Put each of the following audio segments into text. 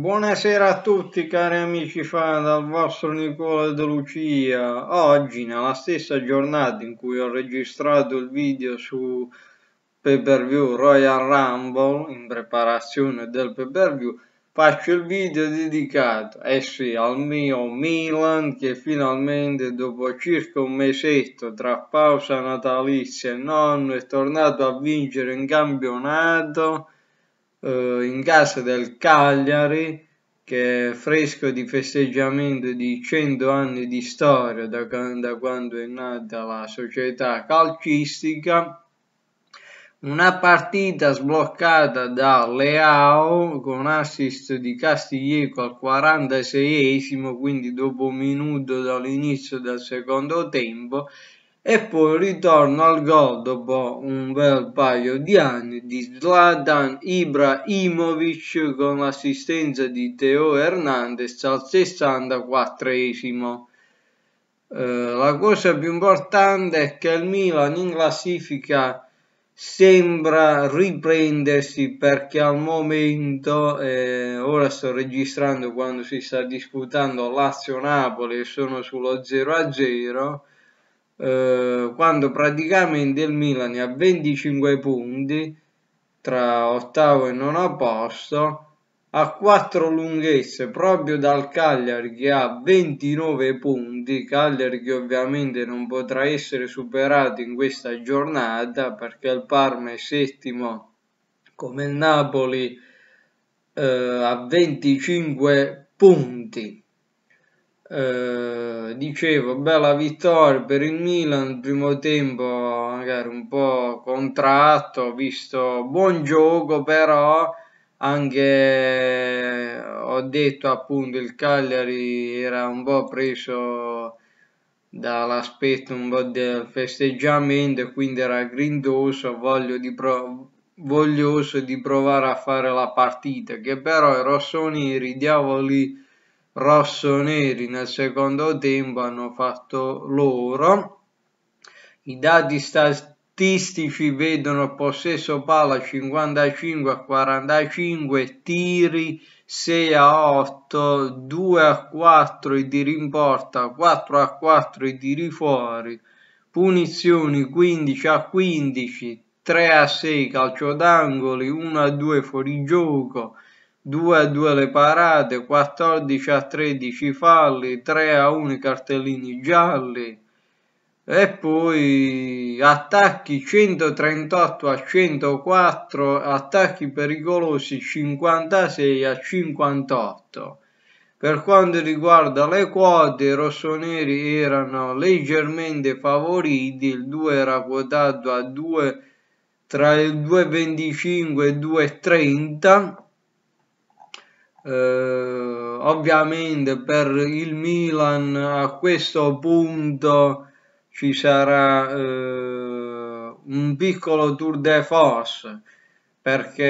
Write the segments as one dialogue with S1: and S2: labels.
S1: Buonasera a tutti cari amici fan dal vostro Nicola De Lucia. Oggi, nella stessa giornata in cui ho registrato il video su pay per view Royal Rumble in preparazione del pay per view, faccio il video dedicato, eh sì, al mio Milan che finalmente dopo circa un mesetto tra pausa natalizia e nonno è tornato a vincere in campionato eh, in casa del Cagliari che è fresco di festeggiamento di 100 anni di storia da, da quando è nata la società calcistica una partita sbloccata da Leao con assist di Castiglieco al 46esimo, quindi dopo un minuto dall'inizio del secondo tempo, e poi ritorno al gol dopo un bel paio di anni di Zlatan Ibrahimovic con l'assistenza di Teo Hernandez al 64esimo. Eh, la cosa più importante è che il Milan in classifica sembra riprendersi perché al momento eh, ora sto registrando quando si sta disputando Lazio-Napoli e sono sullo 0 0 eh, quando praticamente il Milan ha 25 punti tra ottavo e nono posto a quattro lunghezze proprio dal Cagliari che ha 29 punti Cagliari che ovviamente non potrà essere superato in questa giornata perché il Parma è settimo come il Napoli eh, a 25 punti eh, dicevo bella vittoria per il Milan primo tempo magari un po' contratto visto buon gioco però anche ho detto appunto il Cagliari era un po' preso dall'aspetto un po' del festeggiamento quindi era grindoso voglio di voglioso di provare a fare la partita che però i rossoneri diavoli rossoneri nel secondo tempo hanno fatto loro. I dati statistici vedono possesso palla 55 a 45, tiri 6 a 8, 2 a 4 i tiri in porta, 4 a 4 i tiri fuori, punizioni 15 a 15, 3 a 6 calcio d'angoli, 1 a 2 fuori gioco. 2 a 2 le parate, 14 a 13 falli, 3 a 1 i cartellini gialli e poi attacchi 138 a 104, attacchi pericolosi 56 a 58. Per quanto riguarda le quote, i rossoneri erano leggermente favoriti, il 2 era quotato a 2 tra il 2,25 e il 2,30 eh, ovviamente per il Milan a questo punto ci sarà eh, un piccolo tour de force perché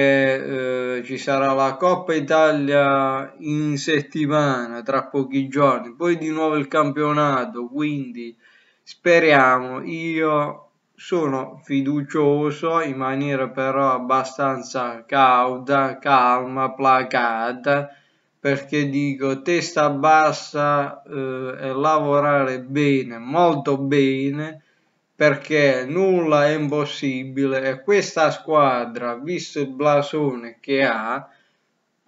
S1: eh, ci sarà la Coppa Italia in settimana, tra pochi giorni, poi di nuovo il campionato, quindi speriamo, io sono fiducioso, in maniera però abbastanza cauta, calma, placata, perché dico testa bassa eh, e lavorare bene, molto bene, perché nulla è impossibile e questa squadra, visto il blasone che ha,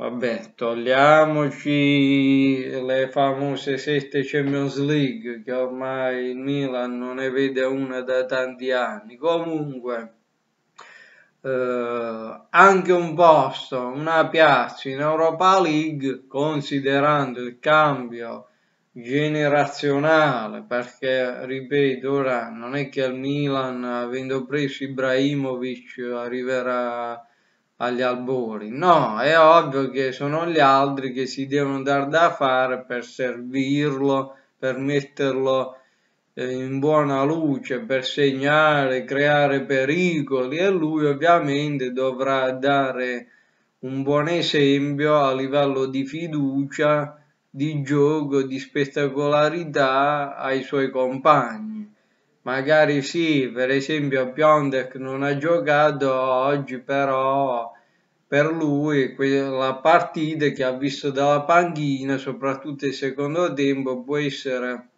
S1: Vabbè, togliamoci le famose sette Champions League che ormai il Milan non ne vede una da tanti anni. Comunque, eh, anche un posto, una piazza in Europa League, considerando il cambio generazionale, perché ripeto, ora non è che il Milan, avendo preso Ibrahimovic, arriverà agli albori. No, è ovvio che sono gli altri che si devono dar da fare per servirlo, per metterlo eh, in buona luce, per segnare, creare pericoli e lui ovviamente dovrà dare un buon esempio a livello di fiducia, di gioco, di spettacolarità ai suoi compagni magari sì, per esempio Piontek non ha giocato oggi, però per lui la partita che ha visto dalla panchina, soprattutto il secondo tempo, può essere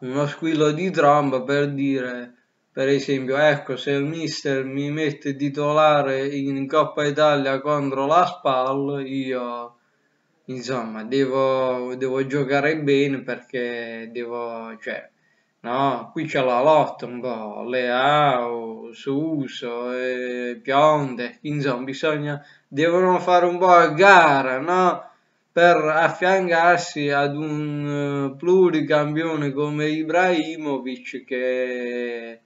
S1: uno squillo di tromba per dire, per esempio, ecco, se il mister mi mette titolare in Coppa Italia contro la SPAL, io insomma devo, devo giocare bene perché devo, cioè, No, qui c'è la lotta un po', Leao, Suso e Pionde, insomma bisogna, devono fare un po' a gara, no? Per affiancarsi ad un eh, pluricampione come Ibrahimovic che,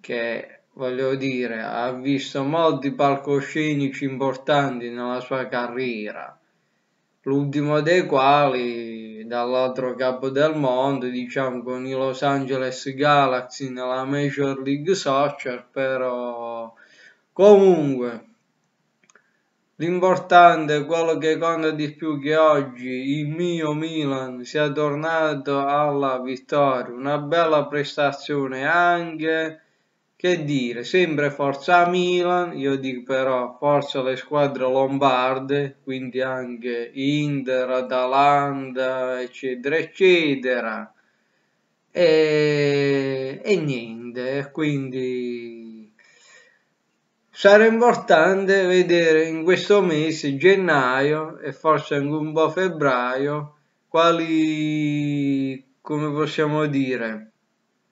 S1: che, voglio dire, ha visto molti palcoscenici importanti nella sua carriera l'ultimo dei quali dall'altro capo del mondo, diciamo con i Los Angeles Galaxy nella Major League Soccer, però comunque l'importante, quello che conta di più che oggi il mio Milan sia tornato alla vittoria, una bella prestazione anche che dire, sempre Forza Milan, io dico però forza le squadre lombarde, quindi anche Inter, Atalanta, eccetera, eccetera. E, e niente, quindi sarà importante vedere in questo mese, gennaio e forse anche un po' febbraio, quali, come possiamo dire,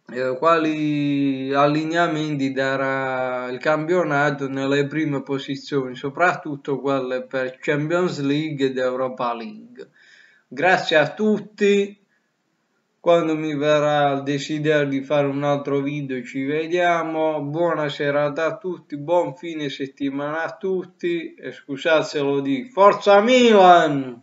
S1: eh, quali allineamenti darà il campionato nelle prime posizioni, soprattutto quelle per Champions League ed Europa League. Grazie a tutti, quando mi verrà il desiderio di fare un altro video ci vediamo, buona serata a tutti, buon fine settimana a tutti e scusate se lo dico, Forza Milan!